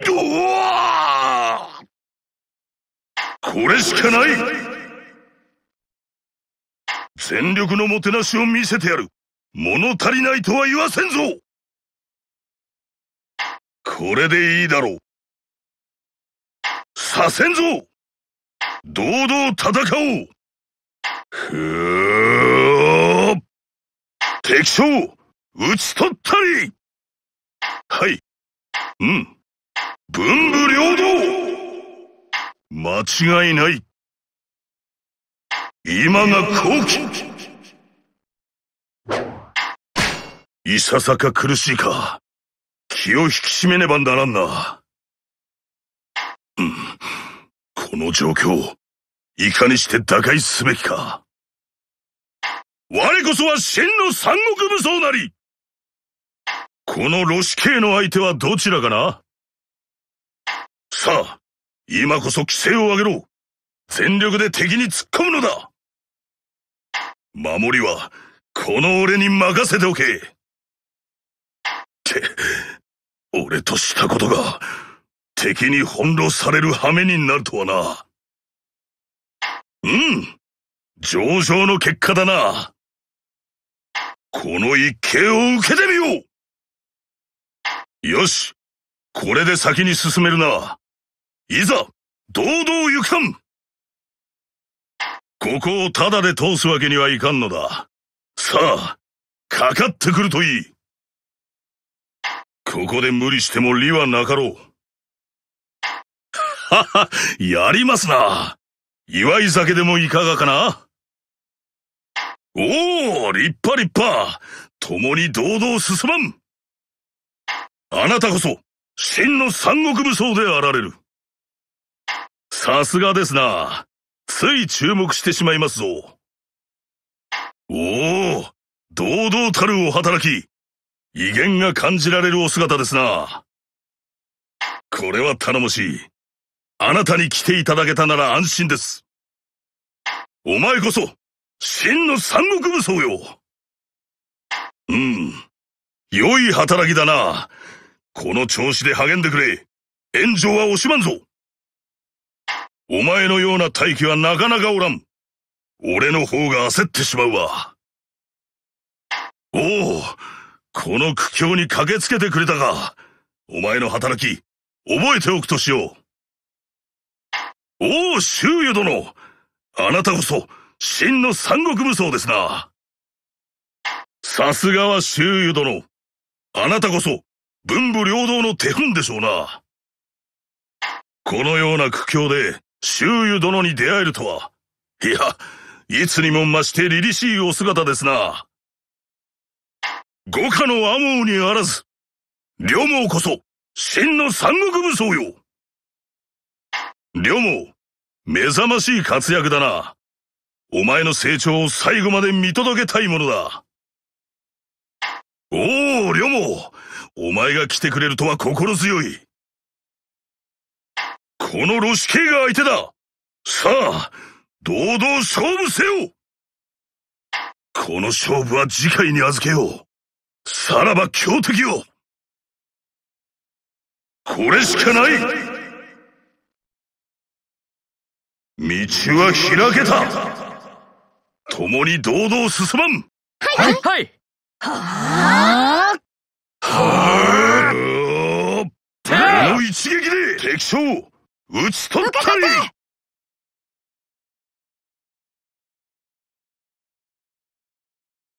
これしかない全力のもてなしを見せてやる物足りないとは言わせんぞこれでいいだろうさせんぞ堂々戦おうふー敵将撃ち取ったりはいうん文武両道間違いない今が好機いささか苦しいか気を引き締めねばならんなうんこの状況いかにして打開すべきか我こそは真の三国武装なりこの露氏系の相手はどちらかなさあ、今こそ規制を上げろ全力で敵に突っ込むのだ守りは、この俺に任せておけって、俺としたことが、敵に翻弄される羽目になるとはな。うん上々の結果だな。この一計を受けてみようよしこれで先に進めるな。いざ、堂々行かんここをただで通すわけにはいかんのだ。さあ、かかってくるといい。ここで無理しても利はなかろう。はは、やりますな。祝い酒でもいかがかなおお、立派立派。共に堂々進まん。あなたこそ、真の三国武装であられる。さすがですな。つい注目してしまいますぞ。おお、堂々たるお働き。威厳が感じられるお姿ですな。これは頼もしい。あなたに来ていただけたなら安心です。お前こそ、真の三国武装よ。うん。良い働きだな。この調子で励んでくれ。援助は惜しまんぞ。お前のような大機はなかなかおらん。俺の方が焦ってしまうわ。おお、この苦境に駆けつけてくれたか。お前の働き、覚えておくとしよう。おお、周遊殿あなたこそ、真の三国武装ですな。さすがは周遊殿。あなたこそ、文武両道の手本でしょうな。このような苦境で、周遊殿に出会えるとは。いや、いつにも増して凛々しいお姿ですな。五家の阿王にあらず、両毛こそ、真の三国武装よ。両毛、目覚ましい活躍だな。お前の成長を最後まで見届けたいものだ。おお、両毛、お前が来てくれるとは心強い。このロシ系が相手ださあ、堂々勝負せよこの勝負は次回に預けよう。さらば強敵よこれしかない道は開けた共に堂々進まんはいはいはあはあこの一撃で敵将打ち取ったり